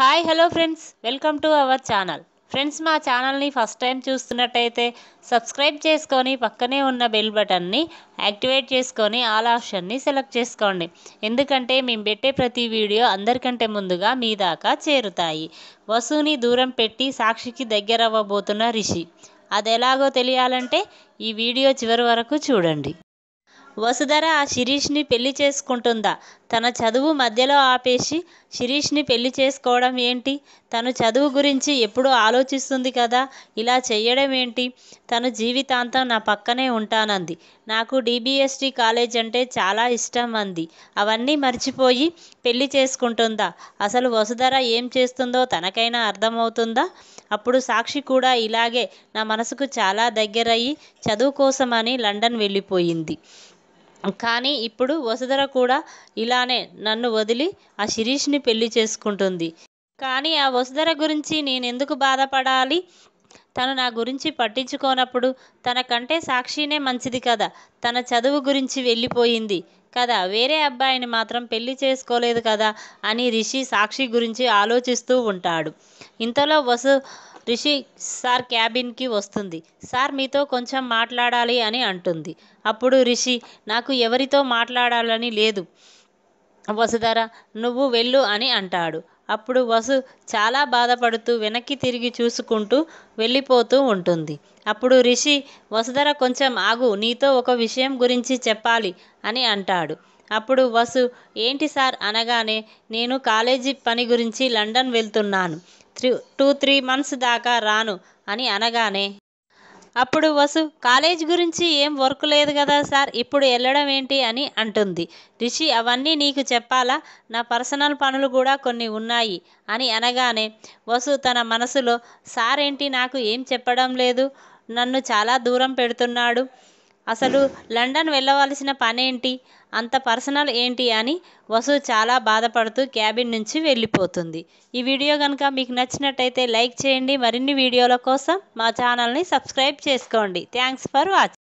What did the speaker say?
hi hello friends welcome to our channel friends మా ఛానల్ని first time చూస్తున్నట్టయితే subscribe చేసుకొని పక్కనే ఉన్న బెల్ బటన్ని యాక్టివేట్ చేసుకొని ఆల్ ఆప్షన్ని సెలెక్ట్ చేసుకోండి ఎందుకంటే మేము పెట్టే ప్రతి వీడియో అందరికంటే ముందుగా మీ దాకా చేరుతాయి వసుని దూరం పెట్టి సాక్షికి దగ్గర అవ్వబోతున్న రిషి అది ఎలాగో తెలియాలంటే ఈ వీడియో చివరి వరకు చూడండి వసుధర ఆ శిరీష్ని పెళ్లి చేసుకుంటుందా తన చదువు మధ్యలో ఆపేసి శిరీష్ని పెళ్లి చేసుకోవడం ఏంటి తను చదువు గురించి ఎప్పుడూ ఆలోచిస్తుంది కదా ఇలా చేయడం ఏంటి తను జీవితాంతం నా పక్కనే ఉంటానంది నాకు డిబిఎస్టి కాలేజ్ అంటే చాలా ఇష్టం అంది అవన్నీ మర్చిపోయి పెళ్లి చేసుకుంటుందా అసలు వసుధర ఏం చేస్తుందో తనకైనా అర్థమవుతుందా అప్పుడు సాక్షి కూడా ఇలాగే నా మనసుకు చాలా దగ్గరయ్యి చదువు కోసమని లండన్ వెళ్ళిపోయింది కానీ ఇప్పుడు వసుధర కూడా ఇలానే నన్ను వదిలి ఆ శిరీష్ని పెళ్లి చేసుకుంటుంది కానీ ఆ వసుధర గురించి నేను ఎందుకు బాధపడాలి తను నా గురించి పట్టించుకోనప్పుడు తన కంటే సాక్షినే మంచిది కదా తన చదువు గురించి వెళ్ళిపోయింది కదా వేరే అబ్బాయిని మాత్రం పెళ్లి చేసుకోలేదు కదా అని రిషి సాక్షి గురించి ఆలోచిస్తూ ఉంటాడు ఇంతలో వసు రిషి సార్ క్యాబిన్కి వస్తుంది సార్ మీతో కొంచెం మాట్లాడాలి అని అంటుంది అప్పుడు రిషి నాకు ఎవరితో మాట్లాడాలని లేదు వసుధర నువ్వు వెళ్ళు అని అంటాడు అప్పుడు వసు చాలా బాధపడుతూ వెనక్కి తిరిగి చూసుకుంటూ వెళ్ళిపోతూ ఉంటుంది అప్పుడు రిషి వసుధర కొంచెం ఆగు నీతో ఒక విషయం గురించి చెప్పాలి అని అంటాడు అప్పుడు వసు ఏంటి సార్ అనగానే నేను కాలేజీ పని గురించి లండన్ వెళ్తున్నాను త్రీ టూ త్రీ మంత్స్ దాకా రాను అని అనగానే అప్పుడు వసు కాలేజ్ గురించి ఏం వర్క్ లేదు కదా సార్ ఇప్పుడు వెళ్ళడం ఏంటి అని అంటుంది రిషి అవన్నీ నీకు చెప్పాలా నా పర్సనల్ పనులు కూడా కొన్ని ఉన్నాయి అని అనగానే వసు తన మనసులో సార్ ఏంటి నాకు ఏం చెప్పడం లేదు నన్ను చాలా దూరం పెడుతున్నాడు అసలు లండన్ వెళ్ళవలసిన పనేంటి అంత పర్సనల్ ఏంటి అని వసు చాలా బాధపడుతూ క్యాబిన్ నుంచి వెళ్ళిపోతుంది ఈ వీడియో కనుక మీకు నచ్చినట్టయితే లైక్ చేయండి మరిన్ని వీడియోల కోసం మా ఛానల్ని సబ్స్క్రైబ్ చేసుకోండి థ్యాంక్స్ ఫర్ వాచింగ్